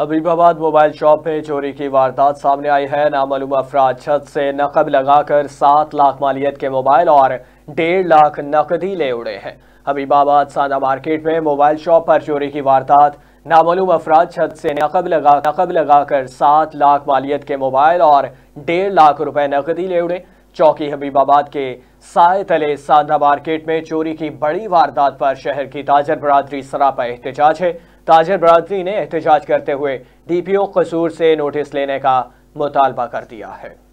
हबीबाबाद mobile shop में चोरी की वारदात सामने आई है नामालूम अफराद छत से नकब लगाकर सात लाख मालियत के मोबाइल और डेढ़ लाख नकदी ले उड़े हैं हबीबाबाद सादा मार्केट में मोबाइल शॉप पर चोरी की वारदात नामालूम अफराद छत से नकब लगा नकब लगाकर सात लाख मालियत के मोबाइल और डेढ़ लाख रुपए नकदी ले उड़े चौकी हबीबाबाद के साय तले सादा मार्केट में चोरी की बड़ी वारदात पर शहर की ताजर बरदरी सरापा एहतजाज है ताजर बरादरी ने एहतजाज करते हुए डीपीओ कसूर से नोटिस लेने का मुतालबा कर दिया है